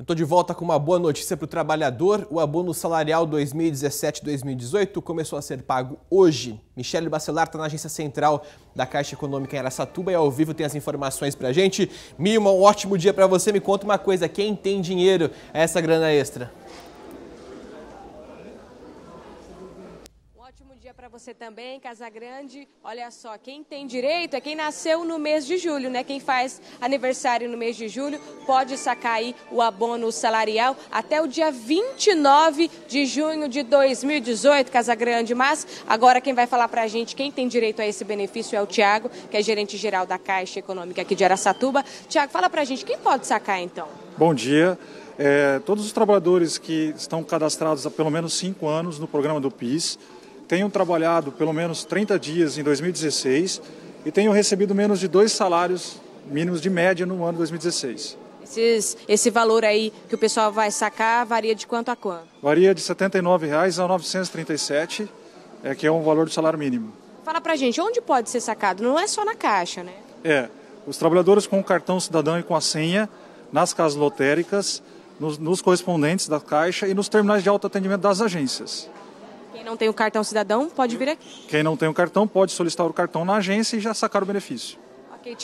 Eu estou de volta com uma boa notícia para o trabalhador. O abono salarial 2017-2018 começou a ser pago hoje. Michele Bacelar está na agência central da Caixa Econômica em Aracatuba e ao vivo tem as informações para a gente. Mima, um ótimo dia para você. Me conta uma coisa, quem tem dinheiro a essa grana extra? ótimo dia para você também, Casa Grande. Olha só, quem tem direito é quem nasceu no mês de julho, né? Quem faz aniversário no mês de julho pode sacar aí o abono salarial até o dia 29 de junho de 2018, Grande. Mas agora quem vai falar para a gente quem tem direito a esse benefício é o Tiago, que é gerente geral da Caixa Econômica aqui de Araçatuba. Tiago, fala para a gente quem pode sacar então. Bom dia. É, todos os trabalhadores que estão cadastrados há pelo menos cinco anos no programa do PIS tenho trabalhado pelo menos 30 dias em 2016 e tenho recebido menos de dois salários mínimos de média no ano 2016. Esses, esse valor aí que o pessoal vai sacar varia de quanto a quanto? Varia de R$ 79,00 a 937, é, que é um valor do salário mínimo. Fala pra gente, onde pode ser sacado? Não é só na caixa, né? É, os trabalhadores com o cartão cidadão e com a senha, nas casas lotéricas, nos, nos correspondentes da caixa e nos terminais de autoatendimento das agências. Quem não tem o cartão cidadão pode vir aqui. Quem não tem o cartão pode solicitar o cartão na agência e já sacar o benefício. Ok,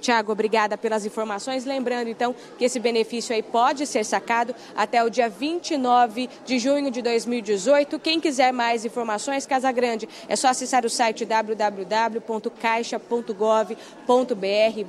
Tiago, obrigada pelas informações. Lembrando, então, que esse benefício aí pode ser sacado até o dia 29 de junho de 2018. Quem quiser mais informações, Casa Grande, é só acessar o site www.caixa.gov.br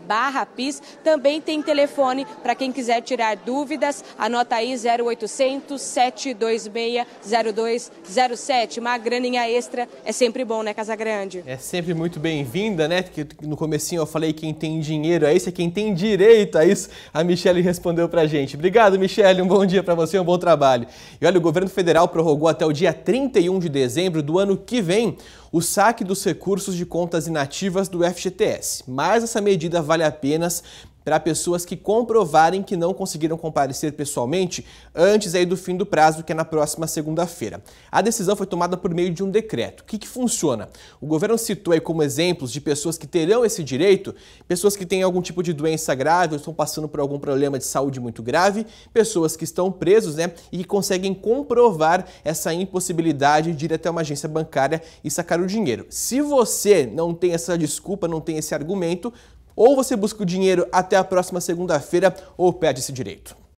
barra PIS. Também tem telefone para quem quiser tirar dúvidas. Anota aí 0800 726 0207. Uma graninha extra é sempre bom, né, Casa Grande? É sempre muito bem-vinda, né? Que no comecinho eu falei quem tem dinheiro é isso, é quem tem direito a isso. A Michelle respondeu pra gente. Obrigado, Michelle, um bom dia para você, um bom trabalho. E olha, o governo federal prorrogou até o dia 31 de dezembro do ano que vem o saque dos recursos de contas inativas do FGTS, mas essa medida vale apenas para pessoas que comprovarem que não conseguiram comparecer pessoalmente antes aí do fim do prazo, que é na próxima segunda-feira. A decisão foi tomada por meio de um decreto. O que, que funciona? O governo citou aí como exemplos de pessoas que terão esse direito, pessoas que têm algum tipo de doença grave ou estão passando por algum problema de saúde muito grave, pessoas que estão presos né, e que conseguem comprovar essa impossibilidade de ir até uma agência bancária e sacar o dinheiro. Se você não tem essa desculpa, não tem esse argumento, ou você busca o dinheiro até a próxima segunda-feira ou perde esse direito.